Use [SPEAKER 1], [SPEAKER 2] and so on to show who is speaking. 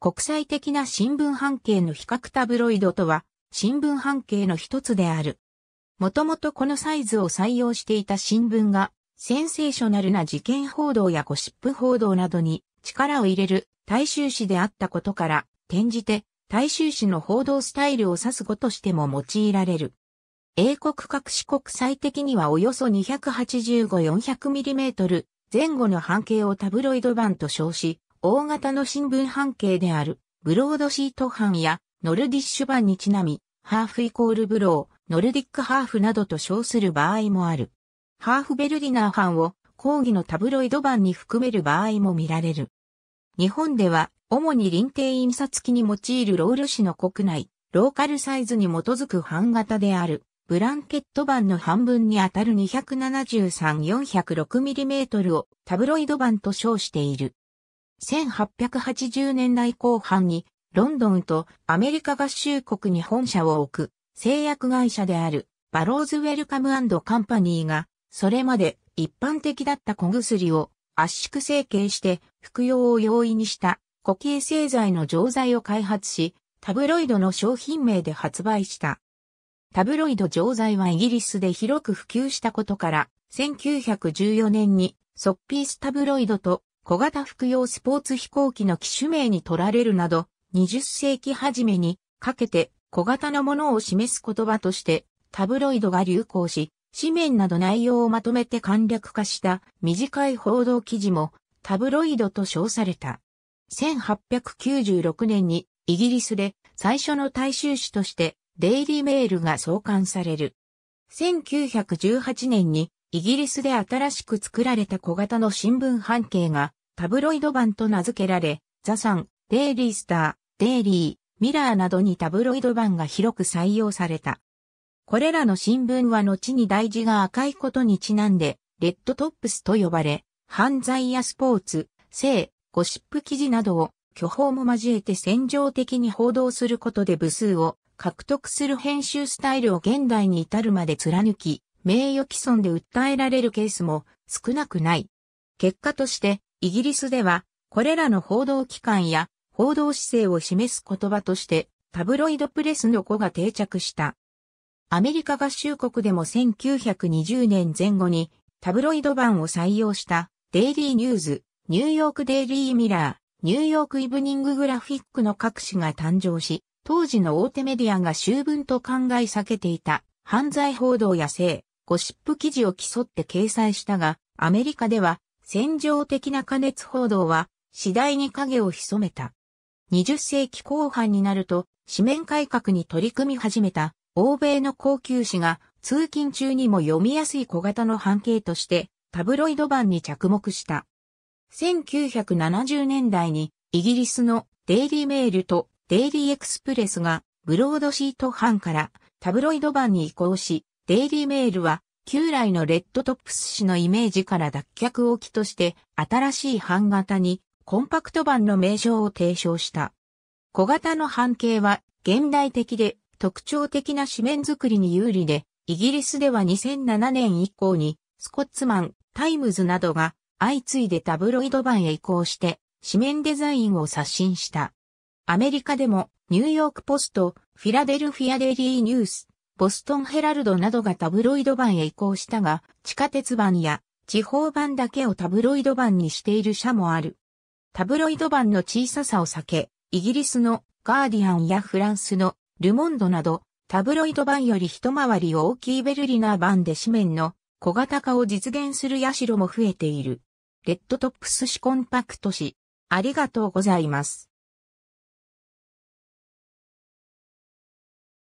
[SPEAKER 1] 国際的な新聞半径の比較タブロイドとは、新聞半径の一つである。もともとこのサイズを採用していた新聞が、センセーショナルな事件報道やゴシップ報道などに力を入れる大衆紙であったことから、転じて大衆紙の報道スタイルを指す語としても用いられる。英国各市国際的にはおよそ 285-400mm 前後の半径をタブロイド版と称し、大型の新聞半径である、ブロードシート版や、ノルディッシュ版にちなみ、ハーフイコールブロー、ノルディックハーフなどと称する場合もある。ハーフベルディナー版を、講義のタブロイド版に含める場合も見られる。日本では、主に臨定印刷機に用いるロール紙の国内、ローカルサイズに基づく版型である、ブランケット版の半分にあたる 273-406mm をタブロイド版と称している。1880年代後半にロンドンとアメリカ合衆国に本社を置く製薬会社であるバローズウェルカムカンパニーがそれまで一般的だった小薬を圧縮成形して服用を容易にした固形製剤の錠剤を開発しタブロイドの商品名で発売した。タブロイド錠剤はイギリスで広く普及したことから1914年にソッピースタブロイドと小型服用スポーツ飛行機の機種名に取られるなど、20世紀初めにかけて小型のものを示す言葉としてタブロイドが流行し、紙面など内容をまとめて簡略化した短い報道記事もタブロイドと称された。1896年にイギリスで最初の大衆紙としてデイリーメールが創刊される。1918年にイギリスで新しく作られた小型の新聞半径がタブロイド版と名付けられ、ザサン、デイリースター、デイリー、ミラーなどにタブロイド版が広く採用された。これらの新聞は後に大事が赤いことにちなんで、レッドトップスと呼ばれ、犯罪やスポーツ、性、ゴシップ記事などを巨峰も交えて戦場的に報道することで部数を獲得する編集スタイルを現代に至るまで貫き、名誉毀損で訴えられるケースも少なくない。結果として、イギリスでは、これらの報道機関や報道姿勢を示す言葉として、タブロイドプレスの語が定着した。アメリカ合衆国でも1920年前後にタブロイド版を採用したデイリーニューズ、ニューヨークデイリーミラー、ニューヨークイブニンググラフィックの各紙が誕生し、当時の大手メディアが終分と考え避けていた犯罪報道や性、ゴシップ記事を競って掲載したが、アメリカでは戦場的な加熱報道は次第に影を潜めた。20世紀後半になると、紙面改革に取り組み始めた欧米の高級紙が通勤中にも読みやすい小型の半径としてタブロイド版に着目した。1970年代にイギリスのデイリーメールとデイリーエクスプレスがブロードシート版からタブロイド版に移行し、デイリーメールは旧来のレッドトップス氏のイメージから脱却を期として新しい版型にコンパクト版の名称を提唱した。小型の半径は現代的で特徴的な紙面作りに有利で、イギリスでは2007年以降にスコッツマン、タイムズなどが相次いでタブロイド版へ移行して紙面デザインを刷新した。アメリカでもニューヨークポスト、フィラデルフィアデリーニュース、ボストンヘラルドなどがタブロイド版へ移行したが、地下鉄版や地方版だけをタブロイド版にしている社もある。タブロイド版の小ささを避け、イギリスのガーディアンやフランスのルモンドなど、タブロイド版より一回り大きいベルリナ版で紙面の小型化を実現する社も増えている。レッドトップス紙コンパクト紙。ありがとうございます。